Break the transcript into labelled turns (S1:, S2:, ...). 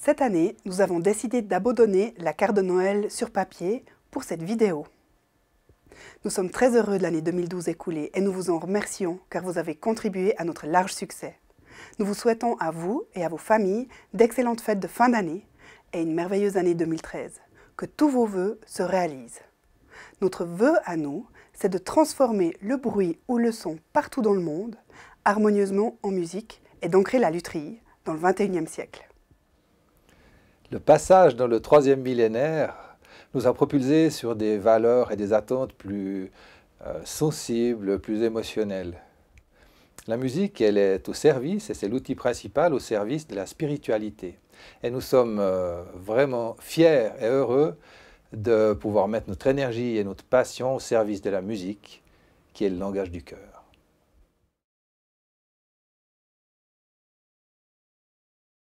S1: Cette année, nous avons décidé d'abandonner la carte de Noël sur papier pour cette vidéo. Nous sommes très heureux de l'année 2012 écoulée et nous vous en remercions car vous avez contribué à notre large succès. Nous vous souhaitons à vous et à vos familles d'excellentes fêtes de fin d'année et une merveilleuse année 2013. Que tous vos vœux se réalisent. Notre vœu à nous, c'est de transformer le bruit ou le son partout dans le monde, harmonieusement en musique, et d'ancrer la lutherie dans le 21e siècle.
S2: Le passage dans le troisième millénaire nous a propulsés sur des valeurs et des attentes plus euh, sensibles, plus émotionnelles. La musique, elle est au service, et c'est l'outil principal au service de la spiritualité. Et nous sommes euh, vraiment fiers et heureux de pouvoir mettre notre énergie et notre passion au service de la musique, qui est le langage du cœur.